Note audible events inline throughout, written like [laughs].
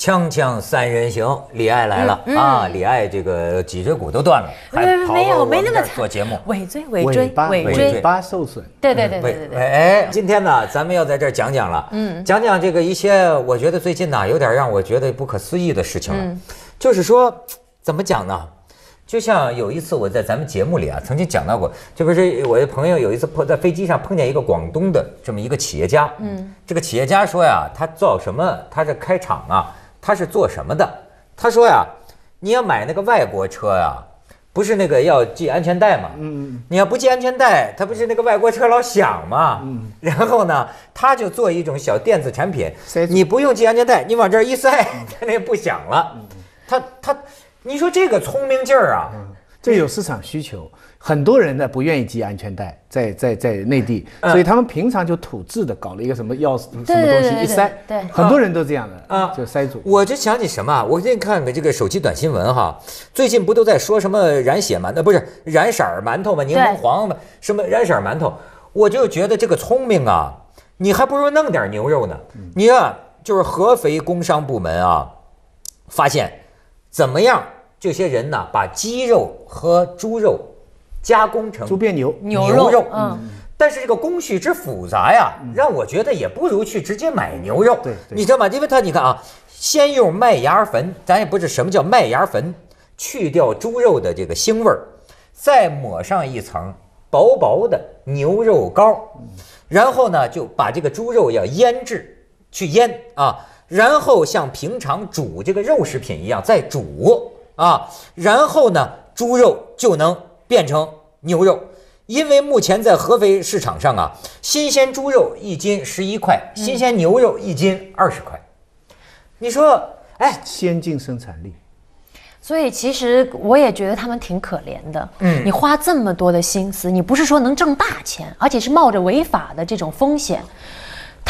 锵锵三人行，李艾来了啊！李艾这个脊椎骨都断了，还跑没有，没那么惨。做节目，尾椎、尾椎、尾椎巴受损。对对对对对。哎，今天呢，咱们要在这儿讲讲了，嗯，讲讲这个一些，我觉得最近呢，有点让我觉得不可思议的事情了。嗯，就是说，怎么讲呢？就像有一次我在咱们节目里啊，曾经讲到过，就不是我的朋友有一次碰在飞机上碰见一个广东的这么一个企业家，嗯，这个企业家说呀，他造什么？他这开厂啊。他是做什么的？他说呀，你要买那个外国车呀，不是那个要系安全带吗？嗯，你要不系安全带，它不是那个外国车老响吗？嗯，然后呢，他就做一种小电子产品，你不用系安全带，你往这儿一塞，它那不响了。他他，你说这个聪明劲儿啊，这有市场需求。很多人呢不愿意系安全带，在在在内地，所以他们平常就土制的搞了一个什么钥匙什么东西一塞，对，很多人都这样的啊，就塞住。我就想起什么，我给你看看这个手机短新闻哈，最近不都在说什么染血馒头，不是染色馒头吗？柠檬黄的什么染色馒头，我就觉得这个聪明啊，你还不如弄点牛肉呢。你看，就是合肥工商部门啊，发现怎么样这些人呢，把鸡肉和猪肉。加工成就变牛牛肉，嗯，但是这个工序之复杂呀，让我觉得也不如去直接买牛肉，对，你知道吗？因为它你看啊，先用麦芽粉，咱也不是什么叫麦芽粉，去掉猪肉的这个腥味儿，再抹上一层薄薄的牛肉膏，然后呢就把这个猪肉要腌制，去腌啊，然后像平常煮这个肉食品一样再煮啊，然后呢猪肉就能。变成牛肉，因为目前在合肥市场上啊，新鲜猪肉一斤十一块，新鲜牛肉一斤二十块。你说，哎，先进生产力。所以其实我也觉得他们挺可怜的。嗯，你花这么多的心思，你不是说能挣大钱，而且是冒着违法的这种风险。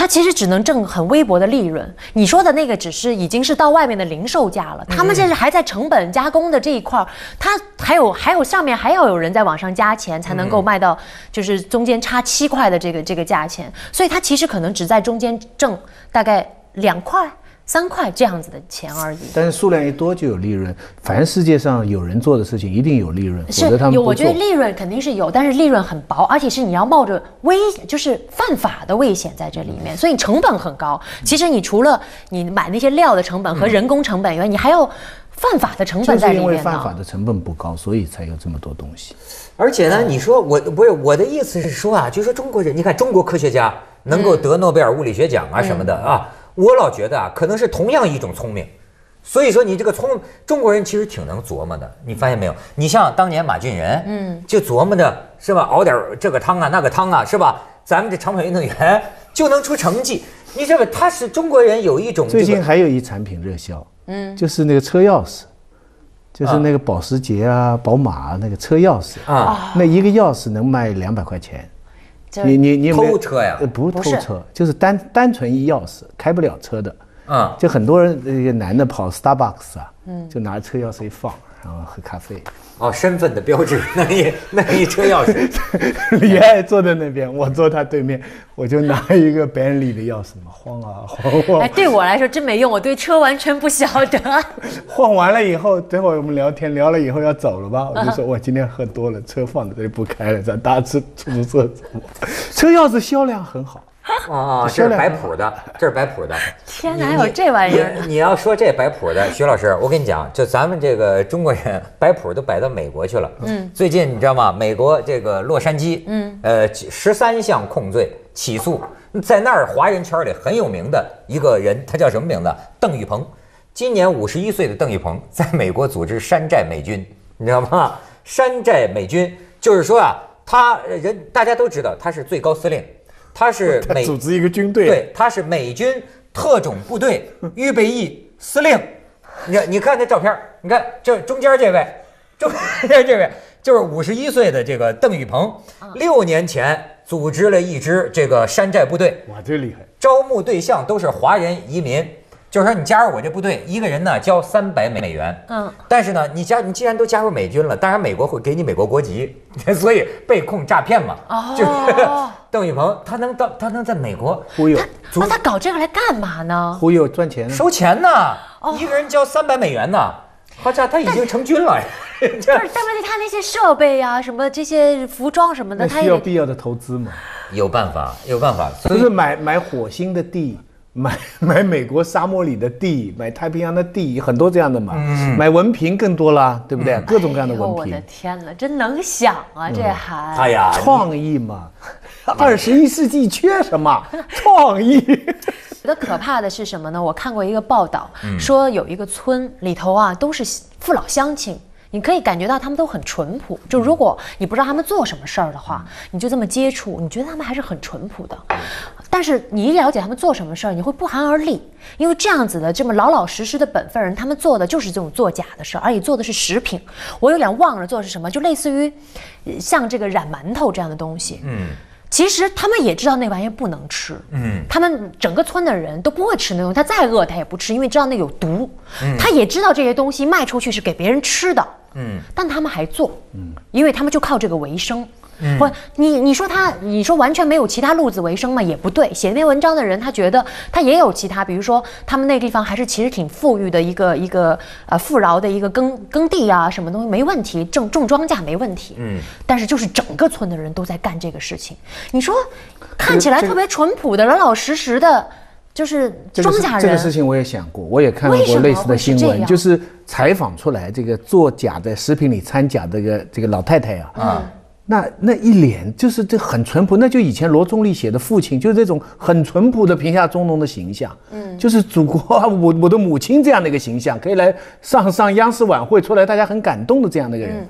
他其实只能挣很微薄的利润。你说的那个只是已经是到外面的零售价了，他们现在还在成本加工的这一块，他还有还有上面还要有人在网上加钱才能够卖到，就是中间差七块的这个这个价钱，所以他其实可能只在中间挣大概两块。三块这样子的钱而已，但是数量一多就有利润。凡世界上有人做的事情，一定有利润，否则他们有，我觉得利润肯定是有，但是利润很薄，而且是你要冒着危，就是犯法的危险在这里面，所以成本很高。其实你除了你买那些料的成本和人工成本，以外，你还要犯法的成本在里面。因为犯法的成本不高，所以才有这么多东西。而且呢，你说我不是我的意思是说啊，就说中国人，你看中国科学家能够得诺贝尔物理学奖啊什么的啊。我老觉得啊，可能是同样一种聪明，所以说你这个聪中国人其实挺能琢磨的，你发现没有？你像当年马俊仁，嗯，就琢磨着是吧，熬点这个汤啊，那个汤啊，是吧？咱们这长跑运动员就能出成绩。你这个他是中国人有一种。最近还有一产品热销，嗯，就是那个车钥匙，就是那个保时捷啊、宝马啊、那个车钥匙啊，那一个钥匙能卖两百块钱。你你你偷车呀？不偷车，就是单单纯一钥匙，开不了车的。啊，就很多人这些男的跑 Starbucks 啊，就拿车钥匙一放。然后喝咖啡，哦，身份的标志。[laughs] 那一那一车钥匙，[laughs] 李艾坐在那边，我坐他对面，我就拿一个 b 人里的钥匙嘛，晃啊晃。[laughs] 哎，对我来说真没用，我对车完全不晓得。晃完了以后，等会我们聊天聊了以后要走了吧？我就说我今天喝多了，车放在这里不开了，咱搭车出租车走。车钥匙销量很好。[laughs] 哦，[laughs] 这是摆谱的，[laughs] 这是摆谱的。天哪，有这玩意儿！你要说这摆谱的，徐老师，我跟你讲，就咱们这个中国人摆谱都摆到美国去了。嗯，最近你知道吗？美国这个洛杉矶，嗯，呃，十三项控罪起诉，在那儿华人圈里很有名的一个人，他叫什么名字？邓玉鹏，今年五十一岁的邓玉鹏，在美国组织山寨美军，你知道吗？山寨美军就是说啊，他人大家都知道他是最高司令。他是 [laughs] 组织一个军队，对，他是美军特种部队预备役司令。你看，你看这照片，你看这中间这位，[laughs] 中间这位就是五十一岁的这个邓宇鹏。六年前组织了一支这个山寨部队，哇，真厉害！招募对象都是华人移民，就是说你加入我这部队，一个人呢交三百美美元。嗯，但是呢，你加你既然都加入美军了，当然美国会给你美国国籍，[laughs] 所以被控诈骗嘛，就。邓宇鹏，他能到，他能在美国忽悠？那他搞这个来干嘛呢？忽悠赚钱，收钱呢？一个人交三百美元呢？他这他已经成军了，[laughs] 就是？但问题他那些设备呀，什么这些服装什么的，他需要必要的投资吗？有办法，有办法，就是买买火星的地，买 [laughs] 买美国沙漠里的地，买太平洋的地，很多这样的嘛。嗯，买文凭更多了，对不对？各种各样的文凭。我的天哪，真能想啊，这还哎呀，创意嘛。[laughs] 二十一世纪缺什么？[laughs] 创意。觉得可怕的是什么呢？我看过一个报道，说有一个村里头啊，都是父老乡亲，你可以感觉到他们都很淳朴。就如果你不知道他们做什么事儿的话，你就这么接触，你觉得他们还是很淳朴的。但是你一了解他们做什么事儿，你会不寒而栗，因为这样子的这么老老实实的本分人，他们做的就是这种作假的事儿，而且做的是食品。我有点忘了做是什么，就类似于像这个染馒头这样的东西。嗯。其实他们也知道那玩意不能吃，嗯，他们整个村的人都不会吃那东西，他再饿他也不吃，因为知道那有毒，嗯，他也知道这些东西卖出去是给别人吃的，嗯，但他们还做，嗯，因为他们就靠这个为生。不，你你说他，你说完全没有其他路子为生嘛？也不对。写那篇文章的人，他觉得他也有其他，比如说他们那地方还是其实挺富裕的一个一个呃富饶的一个耕耕地啊，什么东西没问题，种种庄稼没问题。嗯。但是就是整个村的人都在干这个事情，你说看起来特别淳朴的老老实实的，就是庄稼人。这个事情我也想过，我也看过类似的新闻，就是采访出来这个作假在食品里掺假这个这个老太太啊，啊。那那一脸就是这很淳朴，那就以前罗中立写的《父亲》，就是这种很淳朴的贫下中农的形象。嗯，就是祖国，我我的母亲这样的一个形象，可以来上上央视晚会出来，大家很感动的这样的一个人，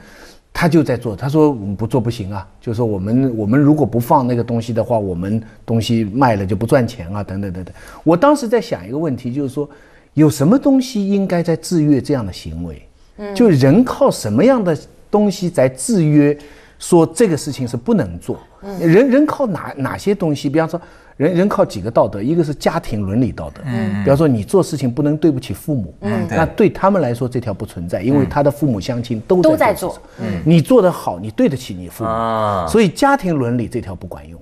他就在做。他说：“我们不做不行啊，就是说我们我们如果不放那个东西的话，我们东西卖了就不赚钱啊，等等等等。”我当时在想一个问题，就是说有什么东西应该在制约这样的行为？嗯，就人靠什么样的东西在制约？说这个事情是不能做。嗯，人人靠哪哪些东西？比方说，人人靠几个道德？一个是家庭伦理道德。嗯，比方说你做事情不能对不起父母。嗯，那对他们来说这条不存在，因为他的父母、相亲都在做。嗯，你做得好，你对得起你父母。啊，所以家庭伦理这条不管用。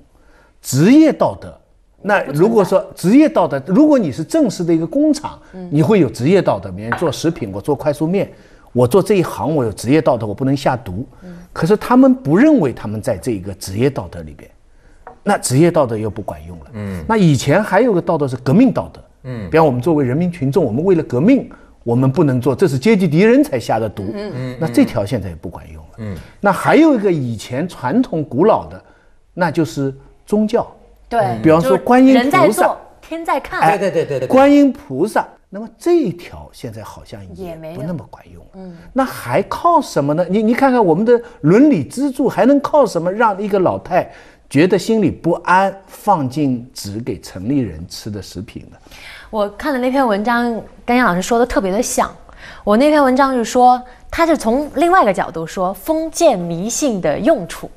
职业道德，那如果说职业道德，如果你是正式的一个工厂，你会有职业道德。比如做食品，我做快速面。我做这一行，我有职业道德，我不能下毒。嗯，可是他们不认为他们在这一个职业道德里边，那职业道德又不管用了。嗯，那以前还有个道德是革命道德。嗯，比方我们作为人民群众，我们为了革命，我们不能做，这是阶级敌人才下的毒。嗯那这条现在也不管用了。嗯，那还有一个以前传统古老的，那就是宗教。对，比方说观音菩萨，天在看。哎对对对对，观音菩萨。那么这一条现在好像也不那么管用了，嗯，那还靠什么呢？你你看看我们的伦理支柱还能靠什么让一个老太觉得心里不安，放进只给城里人吃的食品呢？我看了那篇文章，甘燕老师说的特别的像，我那篇文章是说，他是从另外一个角度说封建迷信的用处。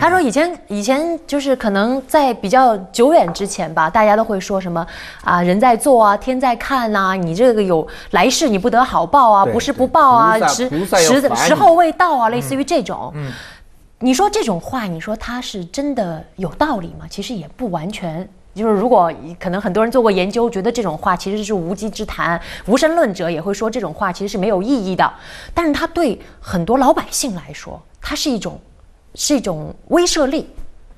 他说以前以前就是可能在比较久远之前吧，大家都会说什么啊，人在做啊，天在看呐，你这个有来世你不得好报啊，不是不报啊，时时时候未到啊，类似于这种。嗯，你说这种话，你说他是真的有道理吗？其实也不完全，就是如果可能很多人做过研究，觉得这种话其实是无稽之谈，无神论者也会说这种话其实是没有意义的。但是他对很多老百姓来说，它是一种。是一种威慑力，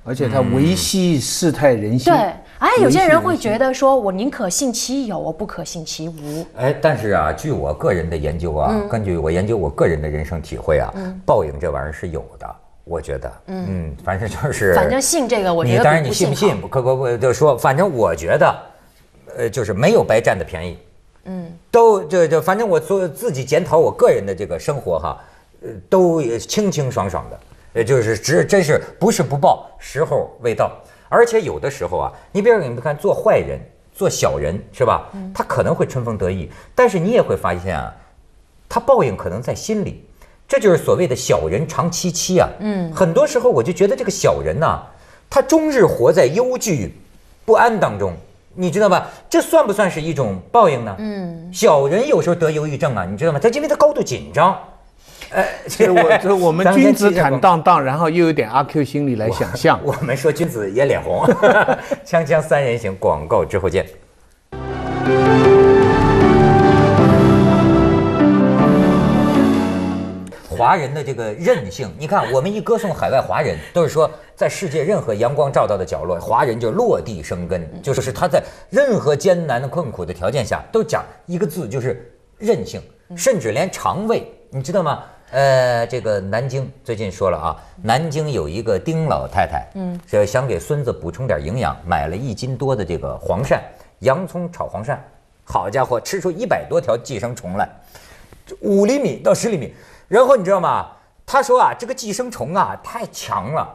而且它维系事态人心。对，哎，有些人会觉得说，我宁可信其有，我不可信其无。哎，但是啊，据我个人的研究啊，根据我研究我个人的人生体会啊，报应这玩意儿是有的。我觉得，嗯，反正就是，反正信这个，我觉得你当然，你信不信？可不不，就说，反正我觉得，呃，就是没有白占的便宜。嗯，都就就反正我做自己检讨，我个人的这个生活哈，呃，都清清爽爽的。呃，就是只真是不是不报，时候未到。而且有的时候啊，你比如说你们看，做坏人，做小人，是吧？他可能会春风得意，但是你也会发现啊，他报应可能在心里。这就是所谓的小人长戚戚啊。嗯。很多时候我就觉得这个小人呢，他终日活在忧惧不安当中，你知道吧？这算不算是一种报应呢？嗯。小人有时候得忧郁症啊，你知道吗？他因为他高度紧张。哎，[laughs] 其实我这我们君子坦荡荡，然后又有点阿 Q 心理来想象。我们说君子也脸红，锵锵三人行，广告之后见。华人的这个韧性，你看，我们一歌颂海外华人，都是说在世界任何阳光照到的角落，华人就落地生根，就是他在任何艰难的困苦的条件下，都讲一个字，就是韧性，甚至连肠胃，你知道吗？呃，这个南京最近说了啊，南京有一个丁老太太，嗯，是想给孙子补充点营养，买了一斤多的这个黄鳝，洋葱炒黄鳝，好家伙，吃出一百多条寄生虫来，五厘米到十厘米。然后你知道吗？他说啊，这个寄生虫啊太强了，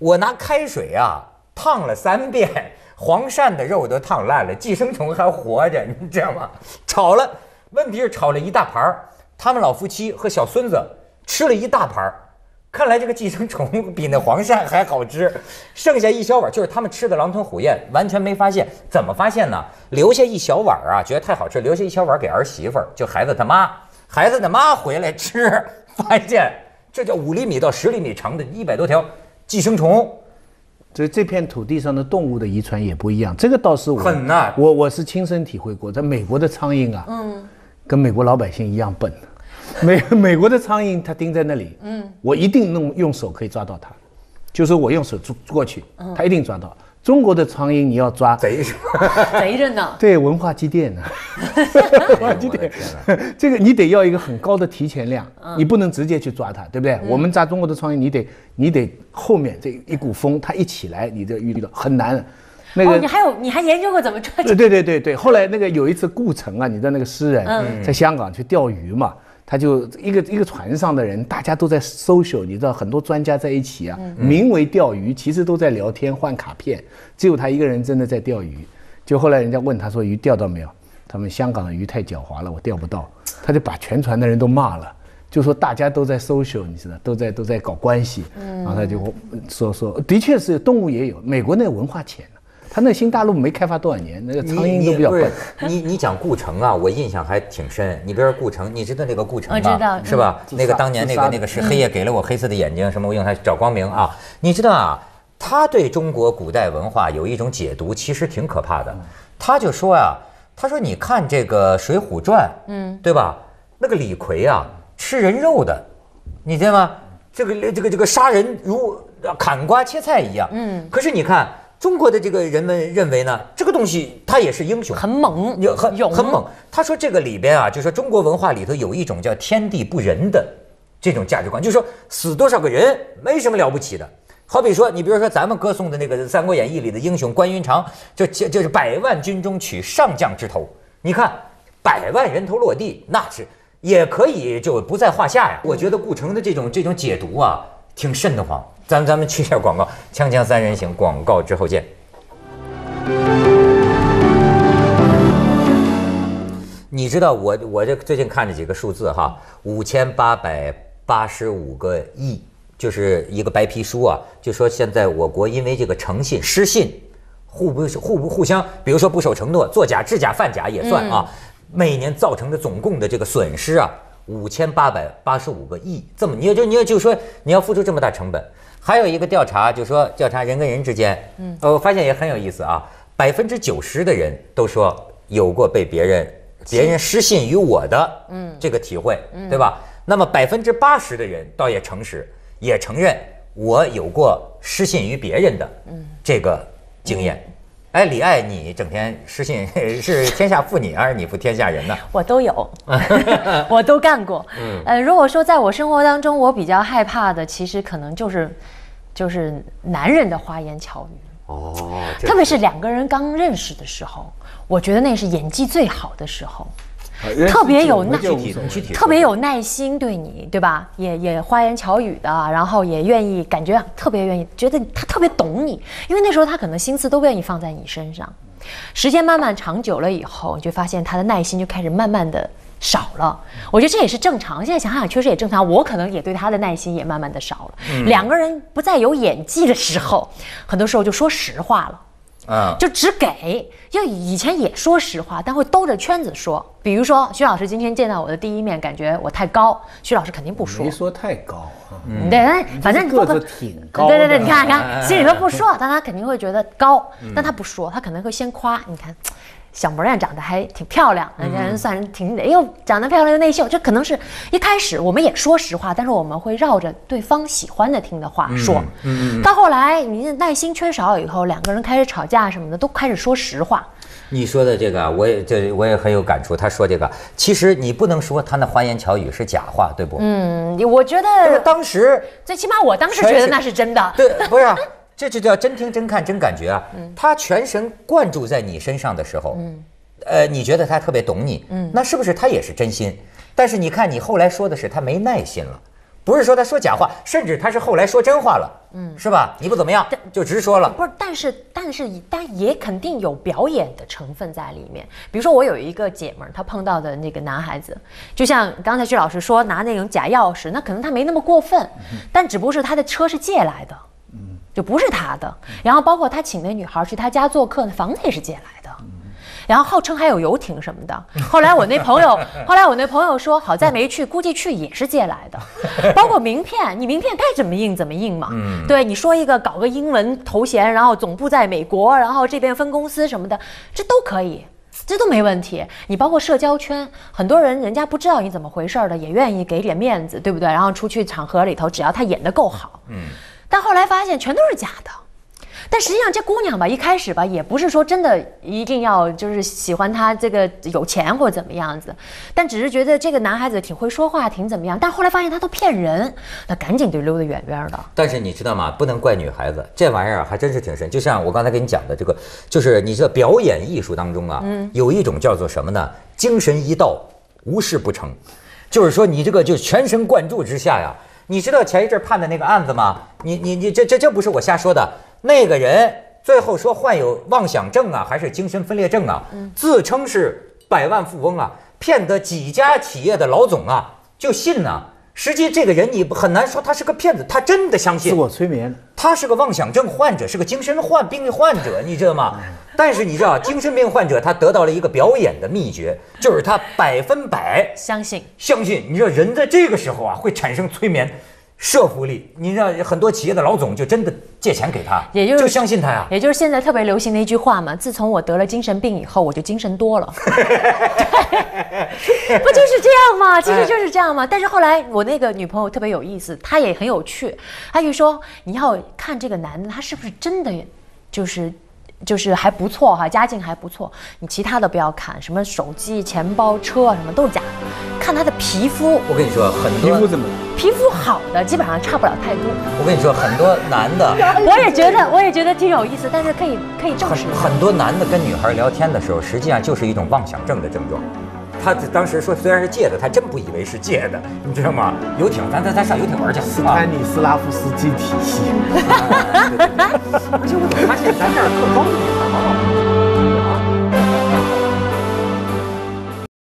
我拿开水啊烫了三遍，黄鳝的肉都烫烂了，寄生虫还活着，你知道吗？炒了，问题是炒了一大盘儿，他们老夫妻和小孙子。吃了一大盘儿，看来这个寄生虫比那黄鳝还好吃。剩下一小碗，就是他们吃的狼吞虎咽，完全没发现。怎么发现呢？留下一小碗啊，觉得太好吃，留下一小碗给儿媳妇儿，就孩子他妈。孩子他妈回来吃，发现这叫五厘米到十厘米长的一百多条寄生虫。所以这片土地上的动物的遗传也不一样。这个倒是我很我我是亲身体会过，在美国的苍蝇啊，嗯，跟美国老百姓一样笨。[laughs] 美美国的苍蝇，它盯在那里，嗯，我一定能用手可以抓到它，就是我用手抓过去，它一定抓到。中国的苍蝇你要抓，贼，[laughs] 贼着呢。对，文化积淀呢，[laughs] 文化积淀，这个你得要一个很高的提前量，你不能直接去抓它，对不对？我们抓中国的苍蝇，你得你得后面这一股风它一起来，你这遇到很难。那个，你还有你还研究过怎么抓？对对对对对。后来那个有一次，顾城啊，你的那个诗人，在香港去钓鱼嘛。他就一个一个船上的人，大家都在 social，你知道很多专家在一起啊，名为钓鱼，其实都在聊天、换卡片。只有他一个人真的在钓鱼。就后来人家问他说：“鱼钓到没有？”他们香港的鱼太狡猾了，我钓不到。他就把全船的人都骂了，就说大家都在 social，你知道都在都在搞关系。然后他就说说，的确是动物也有，美国那文化浅。他那新大陆没开发多少年，那个苍蝇都比较多。你你讲顾城啊，我印象还挺深。你比如说顾城，你知道那个顾城吗？知道是吧？那个当年那个那个是黑夜给了我黑色的眼睛，什么我用它找光明啊。你知道啊，他对中国古代文化有一种解读，其实挺可怕的。他就说啊，他说你看这个《水浒传》，嗯，对吧？那个李逵啊，吃人肉的，你知道吗？这个这个这个杀人如砍瓜切菜一样。嗯，可是你看。中国的这个人们认为呢，这个东西它也是英雄，很猛，有很勇，很猛。他说这个里边啊，就说中国文化里头有一种叫“天地不仁”的这种价值观，就是说死多少个人没什么了不起的。好比说，你比如说咱们歌颂的那个《三国演义》里的英雄关云长，就就是百万军中取上将之头。你看，百万人头落地，那是也可以，就不在话下呀。我觉得顾城的这种这种解读啊，挺瘆得慌。咱咱们去下广告，《锵锵三人行》广告之后见。你知道我我这最近看着几个数字哈，五千八百八十五个亿，就是一个白皮书啊，就说现在我国因为这个诚信失信，互不互不互相，比如说不守承诺、作假、制假、贩假也算啊，每年造成的总共的这个损失啊，五千八百八十五个亿，这么你要就你要就说你要付出这么大成本。还有一个调查，就说调查人跟人之间，嗯，呃，我发现也很有意思啊，百分之九十的人都说有过被别人别人失信于我的，嗯，这个体会，对吧？那么百分之八十的人倒也诚实，也承认我有过失信于别人的，嗯，这个经验。哎，李爱，你整天失信，[laughs] 是天下负你，还是你负天下人呢？我都有，[laughs] 我都干过。嗯，呃，如果说在我生活当中，我比较害怕的，其实可能就是。就是男人的花言巧语哦，特别是两个人刚认识的时候，我觉得那是演技最好的时候，特别有耐，特别有耐心对你，对吧？也也花言巧语的，然后也愿意，感觉特别愿意，觉得他特别懂你，因为那时候他可能心思都不愿意放在你身上。时间慢慢长久了以后，你就发现他的耐心就开始慢慢的。少了，我觉得这也是正常。现在想想，确实也正常。我可能也对他的耐心也慢慢的少了。两个人不再有演技的时候，很多时候就说实话了。啊，就只给，因为以前也说实话，但会兜着圈子说。比如说，徐老师今天见到我的第一面，感觉我太高，徐老师肯定不说。没说太高啊。对，反正个子挺高。对对对，你看你看，心里头不说，但他肯定会觉得高，但他不说，他可能会先夸。你看。小模样长得还挺漂亮，人家算是挺的，又长得漂亮又内秀，这可能是一开始我们也说实话，但是我们会绕着对方喜欢的听的话说。嗯嗯。到后来，你的耐心缺少了以后，两个人开始吵架什么的，都开始说实话。你说的这个，我也这我也很有感触。他说这个，其实你不能说他那花言巧语是假话，对不？嗯，我觉得当时最起码我当时觉得那是真的。对，不是。[laughs] 这就叫真听真看真感觉啊！他全神贯注在你身上的时候，呃，你觉得他特别懂你，那是不是他也是真心？但是你看你后来说的是他没耐心了，不是说他说假话，甚至他是后来说真话了，是吧？你不怎么样就直说了。不是，但是但是但也肯定有表演的成分在里面。比如说我有一个姐们儿，她碰到的那个男孩子，就像刚才薛老师说拿那种假钥匙，那可能他没那么过分，但只不过是他的车是借来的。就不是他的，然后包括他请那女孩去他家做客，房子也是借来的，然后号称还有游艇什么的。后来我那朋友，[laughs] 后来我那朋友说，好在没去，估计去也是借来的。包括名片，你名片该怎么印怎么印嘛。对，你说一个搞个英文头衔，然后总部在美国，然后这边分公司什么的，这都可以，这都没问题。你包括社交圈，很多人人家不知道你怎么回事的，也愿意给点面子，对不对？然后出去场合里头，只要他演的够好，嗯。但后来发现全都是假的，但实际上这姑娘吧，一开始吧，也不是说真的一定要就是喜欢他这个有钱或者怎么样子，但只是觉得这个男孩子挺会说话，挺怎么样。但后来发现他都骗人，那赶紧就溜得远远的。但是你知道吗？不能怪女孩子，这玩意儿还真是挺深。就像我刚才给你讲的，这个就是你这表演艺术当中啊，嗯，有一种叫做什么呢？精神一到，无事不成，就是说你这个就全神贯注之下呀。你知道前一阵判的那个案子吗？你你你，这这这不是我瞎说的。那个人最后说患有妄想症啊，还是精神分裂症啊？自称是百万富翁啊，骗得几家企业的老总啊就信呢。实际这个人，你很难说他是个骗子，他真的相信自我催眠。他是个妄想症患者，是个精神患病患者，你知道吗？但是你知道，精神病患者他得到了一个表演的秘诀，就是他百分百相信相信。你知道人在这个时候啊会产生催眠。设福利，你知道很多企业的老总就真的借钱给他，也就是就相信他呀。也就是现在特别流行的一句话嘛，自从我得了精神病以后，我就精神多了。对，[laughs] 不就是这样吗？其实就是这样吗？但是后来我那个女朋友特别有意思，她也很有趣，她就说你要看这个男的他是不是真的，就是就是还不错哈，家境还不错，你其他的不要看，什么手机、钱包、车什么都是假的。看他的皮肤，我跟你说，很多皮肤怎么？皮肤好的基本上差不了太多。我跟你说，很多男的，[laughs] 我也觉得，我也觉得挺有意思，但是可以可以证实。很多男的跟女孩聊天的时候，实际上就是一种妄想症的症状。他当时说虽然是借的，他真不以为是借的，你知道吗？游艇，咱咱咱上游艇玩去。斯潘尼斯拉夫斯基体系。而且我怎么发现咱这儿可高了？